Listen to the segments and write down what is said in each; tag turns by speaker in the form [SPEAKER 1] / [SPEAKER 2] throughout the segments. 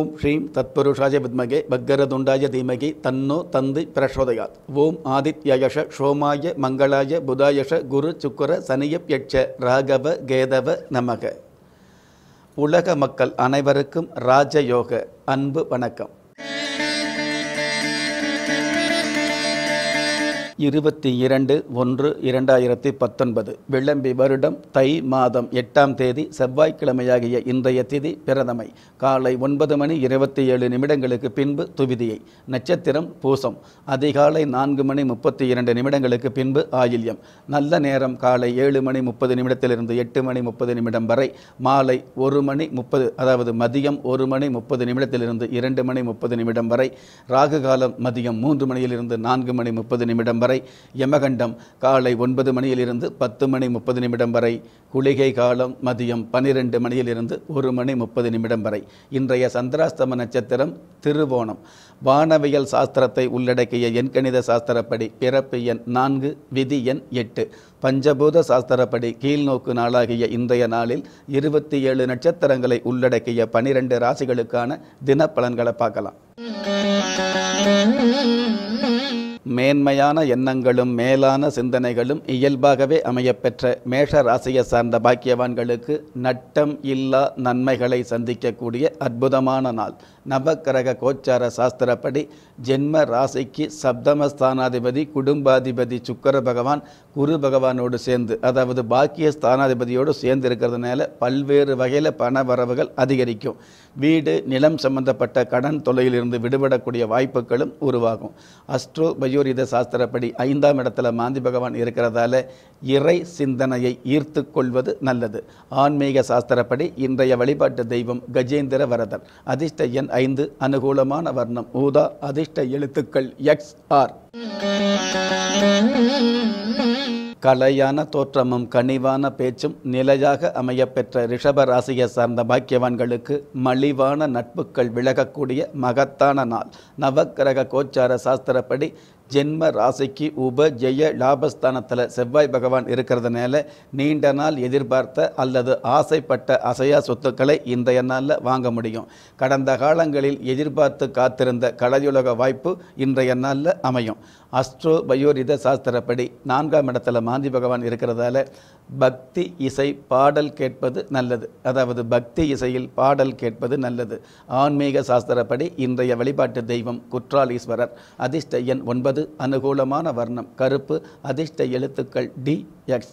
[SPEAKER 1] ஓம் ஸ்ரீம் தத்பருஷாய வித்மகே பக்கரதுண்டாய தீமகி தன்னோ தந்தி பிரசோதயாத் ஓம் ஆதித்யயஷ சோமாய மங்களாய புதாயஷ குரு சுக்கர சனியப்யட்ச ராகவ கேதவ நமக உலக மக்கள் அனைவருக்கும் ராஜயோக அன்பு வணக்கம் இருபத்தி இரண்டு ஒன்று இரண்டாயிரத்தி பத்தொன்பது விளம்பி வருடம் தை மாதம் எட்டாம் தேதி செவ்வாய்க்கிழமையாகிய இன்றைய திதி பிரதமை காலை ஒன்பது மணி இருபத்தி ஏழு நிமிடங்களுக்கு பின்பு துவிதியை நட்சத்திரம் பூசம் அதிகாலை நான்கு மணி முப்பத்தி இரண்டு நிமிடங்களுக்கு பின்பு ஆயில்யம் நல்ல நேரம் காலை ஏழு மணி முப்பது நிமிடத்திலிருந்து எட்டு மணி முப்பது நிமிடம் வரை மாலை ஒரு மணி முப்பது அதாவது மதியம் ஒரு மணி முப்பது நிமிடத்திலிருந்து இரண்டு மணி முப்பது நிமிடம் வரை ராகு காலம் மதியம் மூன்று மணியிலிருந்து நான்கு மணி முப்பது நிமிடம் வரை வரை யமகண்டம் காலை ஒன்பது மணியிலிருந்து பத்து மணி முப்பது நிமிடம் வரை குளிகை காலம் மதியம் பன்னிரெண்டு மணியிலிருந்து ஒரு மணி முப்பது நிமிடம் வரை இன்றைய சந்திராஸ்தம நட்சத்திரம் திருவோணம் வானவியல் சாஸ்திரத்தை உள்ளடக்கிய எண்கணித சாஸ்திரப்படி பிறப்பு எண் நான்கு விதி எண் எட்டு பஞ்சபூத சாஸ்திரப்படி கீழ்நோக்கு நாளாகிய இன்றைய நாளில் இருபத்தி ஏழு நட்சத்திரங்களை உள்ளடக்கிய பனிரெண்டு ராசிகளுக்கான தினப்பலன்களை பார்க்கலாம் மேன்மையான எண்ணங்களும் மேலான சிந்தனைகளும் இயல்பாகவே அமையப்பெற்ற மேஷ ராசியை சார்ந்த பாக்கியவான்களுக்கு நட்டம் இல்லா நன்மைகளை சந்திக்கக்கூடிய அற்புதமான நாள் நவக்கிரக கோச்சார சாஸ்திரப்படி ஜென்ம ராசிக்கு சப்தமஸ்தானாதிபதி குடும்பாதிபதி சுக்கர பகவான் குரு பகவானோடு சேர்ந்து அதாவது பாக்கிய ஸ்தானாதிபதியோடு சேர்ந்து இருக்கிறதுனால பல்வேறு வகையில் பண வரவுகள் அதிகரிக்கும் வீடு நிலம் சம்பந்தப்பட்ட கடன் தொலையிலிருந்து விடுபடக்கூடிய வாய்ப்புகளும் உருவாகும் அஸ்ட்ரோ பயோ ஆயுர்வேத சாஸ்திரப்படி ஐந்தாம் இடத்துல மாந்தி பகவான் இருக்கிறதால இறை சிந்தனையை ஈர்த்து கொள்வது நல்லது ஆன்மீக சாஸ்திரப்படி இன்றைய வழிபாட்டு தெய்வம் கஜேந்திர வரதன் அதிர்ஷ்ட எண் ஐந்து அனுகூலமான வர்ணம் ஊதா அதிர்ஷ்ட எழுத்துக்கள் எக்ஸ் ஆர் கலையான தோற்றமும் கனிவான பேச்சும் நிலையாக அமையப்பெற்ற ரிஷப ராசியை சார்ந்த பாக்கியவான்களுக்கு மலிவான நட்புகள் விலகக்கூடிய மகத்தான நாள் நவக்கிரக கோச்சார சாஸ்திரப்படி ஜென்ம ராசிக்கு உப ஜெய லாபஸ்தானத்தில் செவ்வாய் பகவான் இருக்கிறதுனால நீண்ட நாள் எதிர்பார்த்த அல்லது ஆசைப்பட்ட அசையா சொத்துக்களை இன்றைய நாளில் வாங்க முடியும் கடந்த காலங்களில் எதிர்பார்த்து காத்திருந்த கலையுலக வாய்ப்பு இன்றைய நாளில் அமையும் அஸ்ட்ரோ பயோரித சாஸ்திரப்படி நான்காம் இடத்துல மாந்தி பகவான் இருக்கிறதால பக்தி இசை பாடல் கேட்பது நல்லது அதாவது பக்தி இசையில் பாடல் கேட்பது நல்லது ஆன்மீக சாஸ்திரப்படி இன்றைய வழிபாட்டு தெய்வம் குற்றாலீஸ்வரர் அதிர்ஷ்ட எண் ஒன்பது அது அனுகூலமான வர்ணம் கருப்பு அதிர்ஷ்ட எழுத்துக்கள் டி எக்ஸ்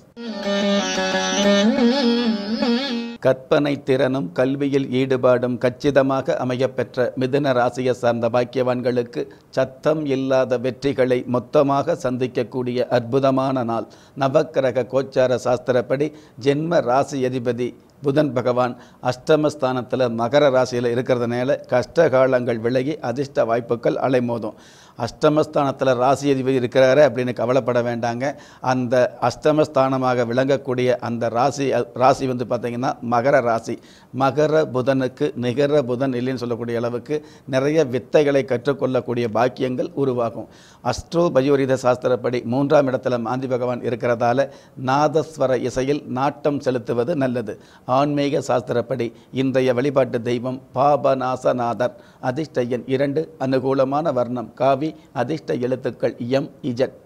[SPEAKER 1] கற்பனை திறனும் கல்வியில் ஈடுபாடும் கச்சிதமாக அமையப்பெற்ற மிதுன ராசியை சார்ந்த பாக்கியவான்களுக்கு சத்தம் இல்லாத வெற்றிகளை மொத்தமாக சந்திக்கக்கூடிய அற்புதமான நாள் நவக்கிரக கோச்சார சாஸ்திரப்படி ஜென்ம ராசி அதிபதி புதன் பகவான் அஷ்டமஸ்தானத்தில் மகர ராசியில் இருக்கிறதுனால கஷ்ட காலங்கள் விலகி அதிர்ஷ்ட வாய்ப்புகள் அலைமோதும் அஷ்டமஸ்தானத்தில் ராசி அதிபதி இருக்கிறாரு அப்படின்னு கவலைப்பட வேண்டாங்க அந்த அஷ்டமஸ்தானமாக விளங்கக்கூடிய அந்த ராசி ராசி வந்து பார்த்திங்கன்னா மகர ராசி மகர புதனுக்கு நிகர புதன் இல்லைன்னு சொல்லக்கூடிய அளவுக்கு நிறைய வித்தைகளை கற்றுக்கொள்ளக்கூடிய பாக்கியங்கள் உருவாகும் அஸ்ட்ரோ பயோரித சாஸ்திரப்படி மூன்றாம் இடத்துல மாந்தி பகவான் இருக்கிறதால நாதஸ்வர இசையில் நாட்டம் செலுத்துவது நல்லது ஆன்மீக சாஸ்திரப்படி இன்றைய வழிபாட்டு தெய்வம் பாபநாசநாதர் அதிர்ஷ்டையன் இரண்டு அனுகூலமான வர்ணம் காவி பாவி அதிர்ஷ்ட எழுத்துக்கள் எம் இஜட்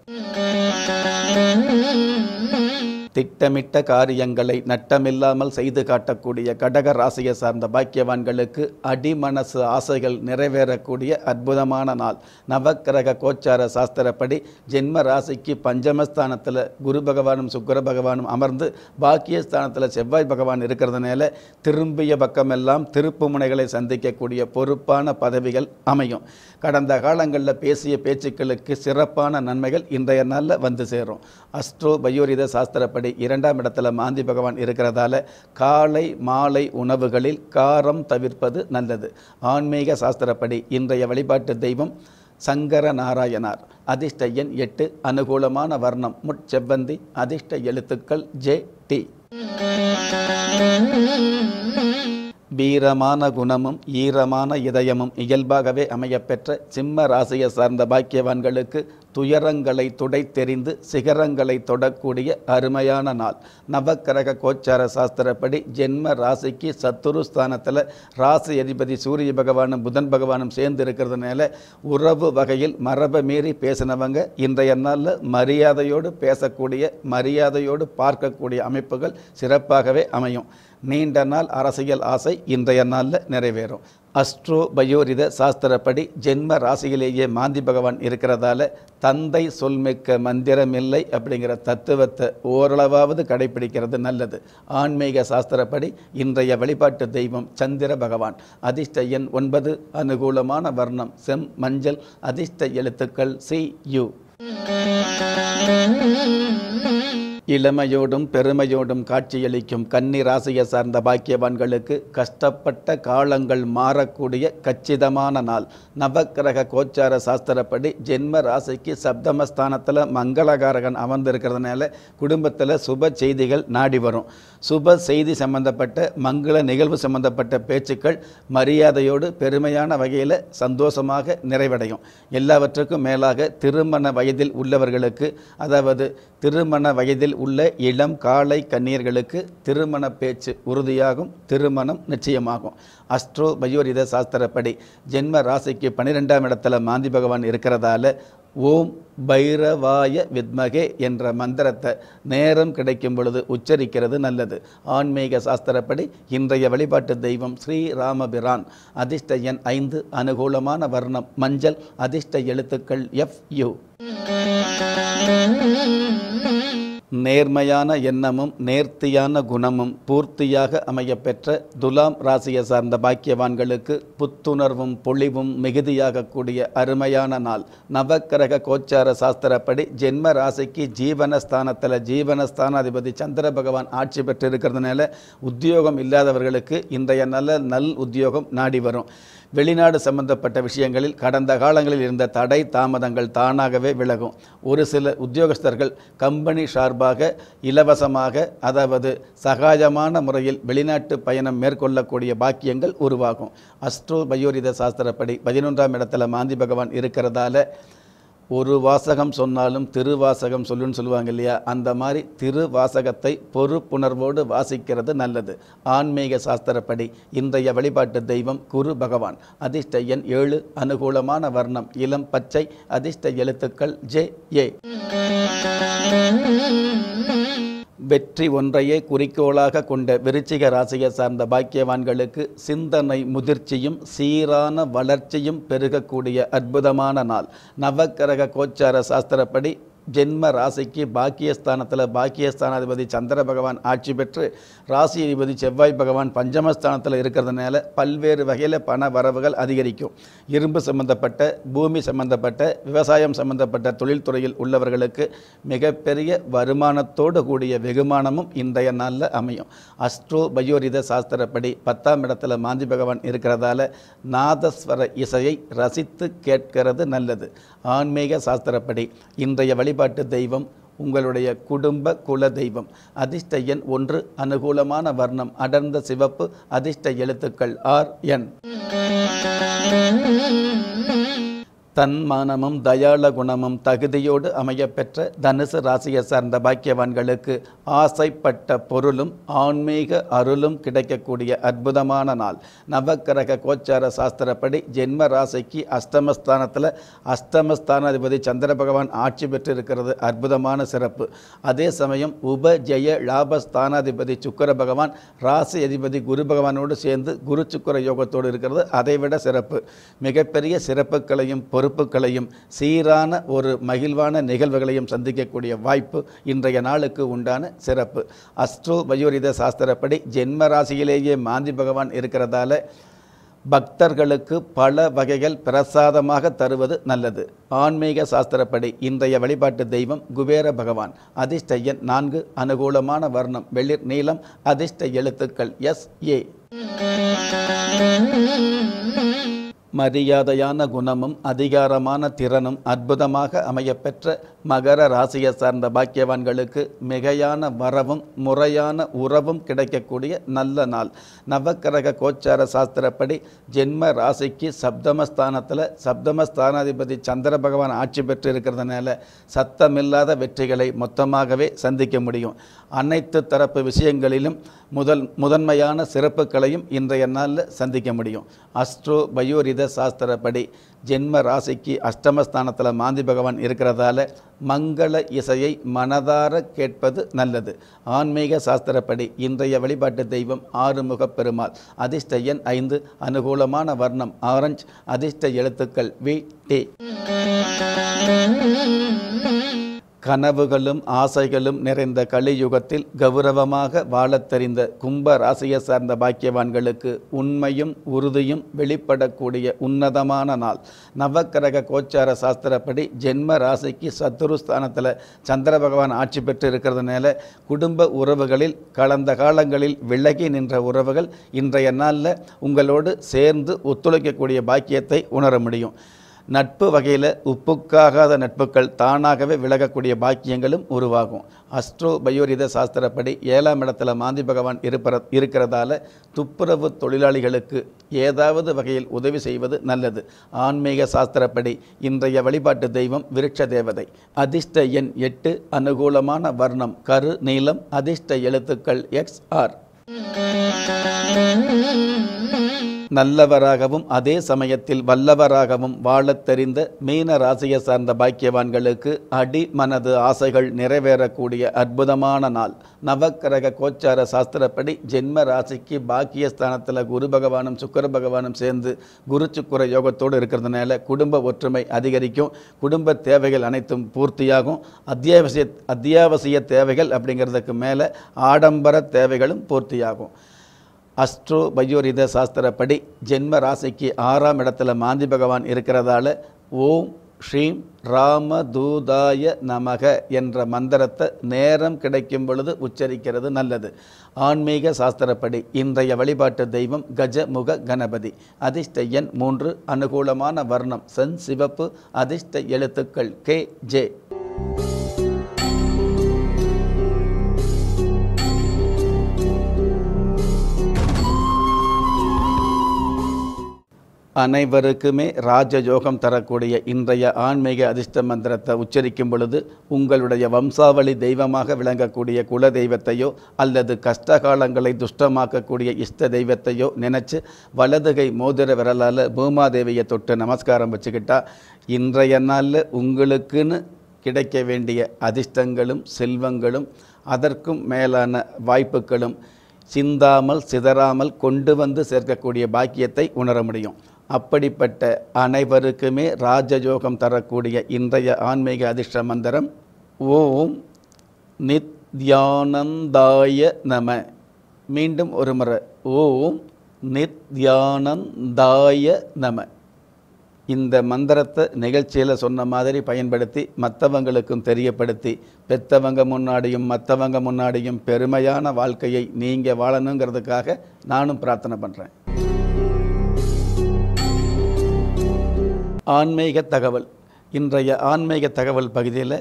[SPEAKER 1] திட்டமிட்ட காரியங்களை நட்டமில்லாமல் செய்து காட்டக்கூடிய கடக ராசியை சார்ந்த பாக்கியவான்களுக்கு அடிமனசு ஆசைகள் நிறைவேறக்கூடிய அற்புதமான நாள் நவக்கிரக கோச்சார சாஸ்திரப்படி ஜென்ம ராசிக்கு பஞ்சமஸ்தானத்தில் குரு பகவானும் சுக்கர பகவானும் அமர்ந்து பாக்கியஸ்தானத்தில் செவ்வாய் பகவான் இருக்கிறதுனால திரும்பிய பக்கமெல்லாம் திருப்பு முனைகளை சந்திக்கக்கூடிய பொறுப்பான பதவிகள் அமையும் கடந்த காலங்களில் பேசிய பேச்சுக்களுக்கு சிறப்பான நன்மைகள் இன்றைய நாளில் வந்து சேரும் அஸ்ட்ரோ பயோரித சாஸ்திரப்படி படி இரண்டாம் இடத்துல மாந்தி பகவான் இருக்கிறதால காலை மாலை உணவுகளில் காரம் தவிர்ப்பது நல்லது ஆன்மீக சாஸ்திரப்படி இன்றைய வழிபாட்டு தெய்வம் சங்கர நாராயணார் அதிர்ஷ்ட எண் எட்டு அனுகூலமான வர்ணம் செவ்வந்தி அதிர்ஷ்ட எழுத்துக்கள் ஜே டி வீரமான குணமும் ஈரமான இதயமும் இயல்பாகவே அமையப்பெற்ற சிம்ம ராசியை சார்ந்த பாக்கியவான்களுக்கு துயரங்களை துடைத்தெறிந்து சிகரங்களை தொடக்கூடிய அருமையான நாள் நவக்கரக கோச்சார சாஸ்திரப்படி ஜென்ம ராசிக்கு சத்துருஸ்தானத்தில் ராசி அதிபதி சூரிய பகவானும் புதன் பகவானும் சேர்ந்து இருக்கிறதுனால உறவு வகையில் மரபை மீறி பேசினவங்க இன்றைய நாளில் மரியாதையோடு பேசக்கூடிய மரியாதையோடு பார்க்கக்கூடிய அமைப்புகள் சிறப்பாகவே அமையும் நீண்ட நாள் அரசியல் ஆசை இன்றைய நாளில் நிறைவேறும் அஸ்ட்ரோ பயோரித சாஸ்திரப்படி ஜென்ம ராசியிலேயே மாந்தி பகவான் இருக்கிறதால தந்தை சொல்மிக்க மந்திரம் இல்லை அப்படிங்கிற தத்துவத்தை ஓரளவாவது கடைபிடிக்கிறது நல்லது ஆன்மீக சாஸ்திரப்படி இன்றைய வழிபாட்டு தெய்வம் சந்திர பகவான் அதிர்ஷ்ட எண் ஒன்பது அனுகூலமான வர்ணம் செம் மஞ்சள் அதிர்ஷ்ட எழுத்துக்கள் சி யு இளமையோடும் பெருமையோடும் காட்சியளிக்கும் கன்னி ராசியை சார்ந்த பாக்கியவான்களுக்கு கஷ்டப்பட்ட காலங்கள் மாறக்கூடிய கச்சிதமான நாள் நவக்கிரக கோச்சார சாஸ்திரப்படி ஜென்ம ராசிக்கு சப்தமஸ்தானத்தில் மங்களகாரகன் அமர்ந்திருக்கிறதுனால குடும்பத்தில் சுப செய்திகள் நாடி வரும் சுப செய்தி சம்பந்தப்பட்ட மங்கள நிகழ்வு சம்பந்தப்பட்ட பேச்சுக்கள் மரியாதையோடு பெருமையான வகையில் சந்தோஷமாக நிறைவடையும் எல்லாவற்றுக்கும் மேலாக திருமண வயதில் உள்ளவர்களுக்கு அதாவது திருமண வயதில் வயதில் உள்ள இளம் காலை கண்ணீர்களுக்கு திருமண பேச்சு உறுதியாகும் திருமணம் நிச்சயமாகும் அஸ்ட்ரோ பயோரித சாஸ்திரப்படி ஜென்ம ராசிக்கு பன்னிரெண்டாம் இடத்துல மாந்தி பகவான் இருக்கிறதால ஓம் பைரவாய வித்மகே என்ற மந்திரத்தை நேரம் கிடைக்கும் பொழுது உச்சரிக்கிறது நல்லது ஆன்மீக சாஸ்திரப்படி இன்றைய வழிபாட்டு தெய்வம் ஸ்ரீ ராமபிரான் அதிர்ஷ்ட எண் ஐந்து அனுகூலமான வர்ணம் மஞ்சள் அதிர்ஷ்ட எழுத்துக்கள் எஃப் யூ நேர்மையான எண்ணமும் நேர்த்தியான குணமும் பூர்த்தியாக அமையப்பெற்ற துலாம் ராசியை சார்ந்த பாக்கியவான்களுக்கு புத்துணர்வும் பொழிவும் மிகுதியாகக்கூடிய அருமையான நாள் நவக்கிரக கோச்சார சாஸ்திரப்படி ஜென்ம ராசிக்கு ஜீவனஸ்தானத்தில் ஜீவனஸ்தானாதிபதி சந்திர பகவான் ஆட்சி பெற்றிருக்கிறதுனால உத்தியோகம் இல்லாதவர்களுக்கு இன்றைய நல்ல நல் உத்தியோகம் நாடி வரும் வெளிநாடு சம்பந்தப்பட்ட விஷயங்களில் கடந்த காலங்களில் இருந்த தடை தாமதங்கள் தானாகவே விலகும் ஒரு சில உத்தியோகஸ்தர்கள் கம்பெனி சார்பாக இலவசமாக அதாவது சகாஜமான முறையில் வெளிநாட்டு பயணம் மேற்கொள்ளக்கூடிய பாக்கியங்கள் உருவாகும் அஸ்ட்ரோ பயோரித சாஸ்திரப்படி பதினொன்றாம் இடத்துல மாந்தி பகவான் இருக்கிறதால ஒரு வாசகம் சொன்னாலும் திருவாசகம் சொல்லுன்னு சொல்லுவாங்க இல்லையா அந்த மாதிரி திருவாசகத்தை பொறுப்புணர்வோடு வாசிக்கிறது நல்லது ஆன்மீக சாஸ்திரப்படி இன்றைய வழிபாட்டு தெய்வம் குரு பகவான் அதிர்ஷ்ட எண் ஏழு அனுகூலமான வர்ணம் இளம் பச்சை அதிர்ஷ்ட எழுத்துக்கள் ஜே ஏ வெற்றி ஒன்றையே குறிக்கோளாக கொண்ட விருச்சிக ராசியை சார்ந்த பாக்கியவான்களுக்கு சிந்தனை முதிர்ச்சியும் சீரான வளர்ச்சியும் பெருகக்கூடிய அற்புதமான நாள் நவக்கரக கோச்சார சாஸ்திரப்படி ஜென்ம ராசிக்கு பாக்கியஸ்தானத்தில் பாக்கியஸ்தானாதிபதி சந்திர பகவான் ஆட்சி பெற்று ராசி அதிபதி செவ்வாய் பகவான் பஞ்சமஸ்தானத்தில் இருக்கிறதுனால பல்வேறு வகையில் பண வரவுகள் அதிகரிக்கும் இரும்பு சம்பந்தப்பட்ட பூமி சம்பந்தப்பட்ட விவசாயம் சம்பந்தப்பட்ட தொழில்துறையில் உள்ளவர்களுக்கு மிகப்பெரிய வருமானத்தோடு கூடிய வெகுமானமும் இன்றைய நாளில் அமையும் அஸ்ட்ரோ பயோரித சாஸ்திரப்படி பத்தாம் இடத்துல மாந்தி பகவான் இருக்கிறதால நாதஸ்வர இசையை ரசித்து கேட்கிறது நல்லது ஆன்மீக சாஸ்திரப்படி இன்றைய வழிபாட்டு தெய்வம் உங்களுடைய குடும்ப குல தெய்வம் அதிர்ஷ்ட எண் ஒன்று அனுகூலமான வர்ணம் அடர்ந்த சிவப்பு அதிர்ஷ்ட எழுத்துக்கள் ஆர் என் தன்மானமும் தயாள குணமும் தகுதியோடு அமையப்பெற்ற தனுசு ராசியை சார்ந்த பாக்கியவான்களுக்கு ஆசைப்பட்ட பொருளும் ஆன்மீக அருளும் கிடைக்கக்கூடிய அற்புதமான நாள் நவக்கிரக கோச்சார சாஸ்திரப்படி ஜென்ம ராசிக்கு அஷ்டமஸ்தானத்தில் அஷ்டமஸ்தானாதிபதி சந்திர பகவான் ஆட்சி பெற்றிருக்கிறது அற்புதமான சிறப்பு அதே சமயம் உப ஜெய லாபஸ்தானாதிபதி சுக்கர பகவான் ராசி அதிபதி குரு பகவானோடு சேர்ந்து குரு சுக்கர யோகத்தோடு இருக்கிறது அதைவிட சிறப்பு மிகப்பெரிய சிறப்புகளையும் பொறுப்புகளையும் சீரான ஒரு மகிழ்வான நிகழ்வுகளையும் சந்திக்கக்கூடிய வாய்ப்பு இன்றைய நாளுக்கு உண்டான சிறப்பு அஸ்ட்ரோ வயோரித சாஸ்திரப்படி ஜென்ம ராசியிலேயே மாந்தி பகவான் இருக்கிறதால பக்தர்களுக்கு பல வகைகள் பிரசாதமாக தருவது நல்லது ஆன்மீக சாஸ்திரப்படி இன்றைய வழிபாட்டு தெய்வம் குபேர பகவான் அதிர்ஷ்ட எண் நான்கு அனுகூலமான வர்ணம் வெளிர் நீளம் அதிர்ஷ்ட எழுத்துக்கள் எஸ் ஏ மரியாதையான குணமும் அதிகாரமான திறனும் அற்புதமாக அமையப்பெற்ற மகர ராசியை சார்ந்த பாக்கியவான்களுக்கு மிகையான வரவும் முறையான உறவும் கிடைக்கக்கூடிய நல்ல நாள் நவக்கிரக கோச்சார சாஸ்திரப்படி ஜென்ம ராசிக்கு சப்தமஸ்தானத்தில் சப்தமஸ்தானாதிபதி சந்திர பகவான் ஆட்சி பெற்று இருக்கிறதுனால சத்தமில்லாத வெற்றிகளை மொத்தமாகவே சந்திக்க முடியும் அனைத்து தரப்பு விஷயங்களிலும் முதல் முதன்மையான சிறப்புகளையும் இன்றைய நாளில் சந்திக்க முடியும் அஸ்ட்ரோ பயோரித சாஸ்திரப்படி ஜென்ம ராசிக்கு அஷ்டமஸ்தானத்தில் மாந்தி பகவான் இருக்கிறதால மங்கள இசையை மனதார கேட்பது நல்லது ஆன்மீக சாஸ்திரப்படி இன்றைய வழிபாட்டு தெய்வம் ஆறுமுக பெருமாள் அதிர்ஷ்ட எண் ஐந்து அனுகூலமான வர்ணம் ஆரஞ்சு அதிர்ஷ்ட எழுத்துக்கள் வி டி கனவுகளும் ஆசைகளும் நிறைந்த கலியுகத்தில் கௌரவமாக வாழத் தெரிந்த கும்ப ராசியை சார்ந்த பாக்கியவான்களுக்கு உண்மையும் உறுதியும் வெளிப்படக்கூடிய உன்னதமான நாள் நவக்கிரக கோச்சார சாஸ்திரப்படி ஜென்ம ராசிக்கு சத்துருஸ்தானத்தில் சந்திர பகவான் ஆட்சி பெற்று இருக்கிறதுனால குடும்ப உறவுகளில் கலந்த காலங்களில் விலகி நின்ற உறவுகள் இன்றைய நாளில் உங்களோடு சேர்ந்து ஒத்துழைக்கக்கூடிய பாக்கியத்தை உணர முடியும் நட்பு வகையில் உப்புக்காகாத நட்புகள் தானாகவே விலகக்கூடிய பாக்கியங்களும் உருவாகும் அஸ்ட்ரோ பயோரித சாஸ்திரப்படி ஏழாம் இடத்துல மாந்தி பகவான் இருப்பற இருக்கிறதால துப்புரவு தொழிலாளிகளுக்கு ஏதாவது வகையில் உதவி செய்வது நல்லது ஆன்மீக சாஸ்திரப்படி இன்றைய வழிபாட்டு தெய்வம் விருட்ச தேவதை அதிர்ஷ்ட எண் எட்டு அனுகூலமான வர்ணம் கரு நீளம் அதிர்ஷ்ட எழுத்துக்கள் எக்ஸ் ஆர் நல்லவராகவும் அதே சமயத்தில் வல்லவராகவும் வாழத் தெரிந்த மீன ராசியை சார்ந்த பாக்கியவான்களுக்கு அடி மனது ஆசைகள் நிறைவேறக்கூடிய அற்புதமான நாள் நவக்கிரக கோச்சார சாஸ்திரப்படி ஜென்ம ராசிக்கு பாக்கியஸ்தானத்தில் குரு பகவானும் சுக்கர பகவானும் சேர்ந்து குரு சுக்குர யோகத்தோடு இருக்கிறதுனால குடும்ப ஒற்றுமை அதிகரிக்கும் குடும்ப தேவைகள் அனைத்தும் பூர்த்தியாகும் அத்தியாவசிய அத்தியாவசிய தேவைகள் அப்படிங்கிறதுக்கு மேலே ஆடம்பர தேவைகளும் பூர்த்தியாகும் அஸ்ட்ரோ பயோரித சாஸ்திரப்படி ஜென்ம ராசிக்கு ஆறாம் இடத்துல மாந்தி பகவான் இருக்கிறதால ஓம் ஸ்ரீம் ராமதூதாய நமக என்ற மந்திரத்தை நேரம் கிடைக்கும் பொழுது உச்சரிக்கிறது நல்லது ஆன்மீக சாஸ்திரப்படி இன்றைய வழிபாட்டு தெய்வம் கஜ முக கணபதி அதிர்ஷ்ட எண் மூன்று அனுகூலமான வர்ணம் சென் சிவப்பு அதிர்ஷ்ட எழுத்துக்கள் கே ஜே அனைவருக்குமே ராஜயோகம் தரக்கூடிய இன்றைய ஆன்மீக அதிர்ஷ்ட மந்திரத்தை உச்சரிக்கும் பொழுது உங்களுடைய வம்சாவளி தெய்வமாக விளங்கக்கூடிய குல தெய்வத்தையோ அல்லது கஷ்டகாலங்களை துஷ்டமாக்கக்கூடிய இஷ்ட தெய்வத்தையோ நினச்சி வலதுகை மோதிர விரலால் பூமாதேவியை தொட்டு நமஸ்காரம் வச்சுக்கிட்டா இன்றைய நாளில் உங்களுக்குன்னு கிடைக்க வேண்டிய அதிர்ஷ்டங்களும் செல்வங்களும் அதற்கும் மேலான வாய்ப்புகளும் சிந்தாமல் சிதறாமல் கொண்டு வந்து சேர்க்கக்கூடிய பாக்கியத்தை உணர முடியும் அப்படிப்பட்ட அனைவருக்குமே ராஜயோகம் தரக்கூடிய இன்றைய ஆன்மீக அதிர்ஷ்ட மந்திரம் ஓம் நித்யானந்தாய நம மீண்டும் ஒரு முறை ஓம் நித்யானந்தாய நம இந்த மந்திரத்தை நிகழ்ச்சியில் சொன்ன மாதிரி பயன்படுத்தி மற்றவங்களுக்கும் தெரியப்படுத்தி பெத்தவங்க முன்னாடியும் மற்றவங்க முன்னாடியும் பெருமையான வாழ்க்கையை நீங்கள் வாழணுங்கிறதுக்காக நானும் பிரார்த்தனை பண்ணுறேன் ஆன்மீக தகவல் இன்றைய ஆன்மீக தகவல் பகுதியில்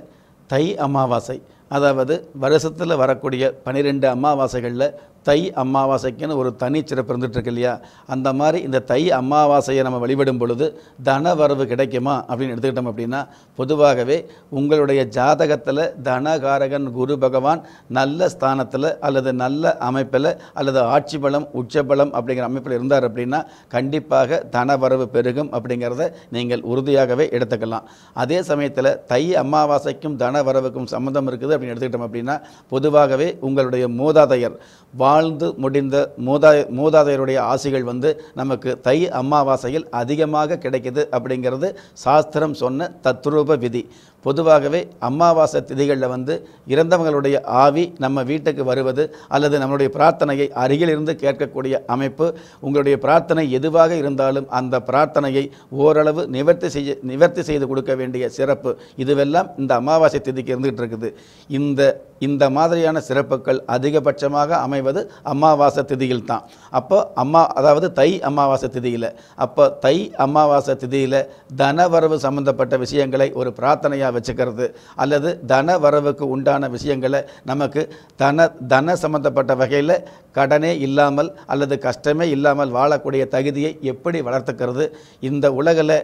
[SPEAKER 1] தை அமாவாசை அதாவது வருஷத்தில் வரக்கூடிய பனிரெண்டு அமாவாசைகளில் தை அமாவாசைக்குன்னு ஒரு தனிச்சிறப்பு இருந்துகிட்ருக்கு இல்லையா அந்த மாதிரி இந்த தை அமாவாசையை நம்ம வழிபடும் பொழுது தன வரவு கிடைக்குமா அப்படின்னு எடுத்துக்கிட்டோம் அப்படின்னா பொதுவாகவே உங்களுடைய ஜாதகத்தில் தனகாரகன் குரு பகவான் நல்ல ஸ்தானத்தில் அல்லது நல்ல அமைப்பில் அல்லது ஆட்சி பலம் உச்சபலம் அப்படிங்கிற அமைப்பில் இருந்தார் அப்படின்னா கண்டிப்பாக தன வரவு பெருகும் அப்படிங்கிறத நீங்கள் உறுதியாகவே எடுத்துக்கலாம் அதே சமயத்தில் தை அமாவாசைக்கும் தன வரவுக்கும் சம்மந்தம் இருக்குது அப்படின்னு எடுத்துக்கிட்டோம் அப்படின்னா பொதுவாகவே உங்களுடைய மூதாதையர் வா வாழ்ந்து முடிந்த மூதா மூதாதையருடைய ஆசைகள் வந்து நமக்கு தை அமாவாசையில் அதிகமாக கிடைக்குது அப்படிங்கிறது சாஸ்திரம் சொன்ன தத்ரூப விதி பொதுவாகவே அமாவாசை திதிகளில் வந்து இறந்தவங்களுடைய ஆவி நம்ம வீட்டுக்கு வருவது அல்லது நம்மளுடைய பிரார்த்தனையை அருகிலிருந்து கேட்கக்கூடிய அமைப்பு உங்களுடைய பிரார்த்தனை எதுவாக இருந்தாலும் அந்த பிரார்த்தனையை ஓரளவு நிவர்த்தி செய்ய நிவர்த்தி செய்து கொடுக்க வேண்டிய சிறப்பு இதுவெல்லாம் இந்த அமாவாசை திதிக்கு இருந்துகிட்டு இருக்குது இந்த இந்த மாதிரியான சிறப்புகள் அதிகபட்சமாக அமைவது அமாவாசை திதியில் தான் அப்போ அம்மா அதாவது தை அமாவாசை திதியில் அப்போ தை அமாவாசை திதியில் தன வரவு சம்பந்தப்பட்ட விஷயங்களை ஒரு பிரார்த்தனையாக வச்சுக்கிறது அல்லது தன வரவுக்கு உண்டான விஷயங்களை நமக்கு தன தன சம்பந்தப்பட்ட வகையில் கடனே இல்லாமல் அல்லது கஷ்டமே இல்லாமல் வாழக்கூடிய தகுதியை எப்படி வளர்த்துக்கிறது இந்த உலகில்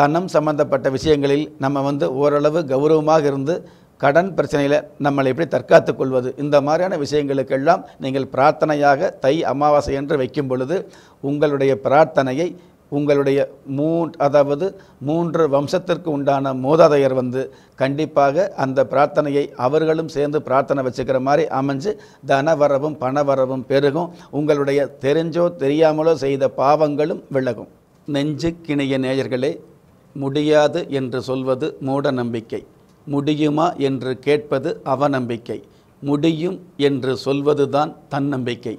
[SPEAKER 1] தனம் சம்பந்தப்பட்ட விஷயங்களில் நம்ம வந்து ஓரளவு கௌரவமாக இருந்து கடன் பிரச்சனையில் நம்மளை எப்படி தற்காத்துக் கொள்வது இந்த மாதிரியான விஷயங்களுக்கெல்லாம் நீங்கள் பிரார்த்தனையாக தை அமாவாசை என்று வைக்கும் பொழுது உங்களுடைய பிரார்த்தனையை உங்களுடைய மூ அதாவது மூன்று வம்சத்திற்கு உண்டான மூதாதையர் வந்து கண்டிப்பாக அந்த பிரார்த்தனையை அவர்களும் சேர்ந்து பிரார்த்தனை வச்சுக்கிற மாதிரி அமைஞ்சு தன வரவும் பண வரவும் பெருகும் உங்களுடைய தெரிஞ்சோ தெரியாமலோ செய்த பாவங்களும் விலகும் நெஞ்சு கிணைய நேயர்களே முடியாது என்று சொல்வது மூட நம்பிக்கை முடியுமா என்று கேட்பது அவநம்பிக்கை முடியும் என்று சொல்வதுதான் தன்னம்பிக்கை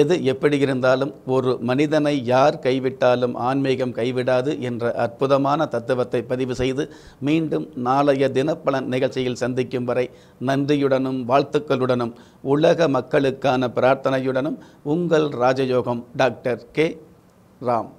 [SPEAKER 1] எது எப்படி இருந்தாலும் ஒரு மனிதனை யார் கைவிட்டாலும் ஆன்மீகம் கைவிடாது என்ற அற்புதமான தத்துவத்தை பதிவு செய்து மீண்டும் நாளைய தினப்பலன் நிகழ்ச்சியில் சந்திக்கும் வரை நன்றியுடனும் வாழ்த்துக்களுடனும் உலக மக்களுக்கான பிரார்த்தனையுடனும் உங்கள் ராஜயோகம் டாக்டர் கே ராம்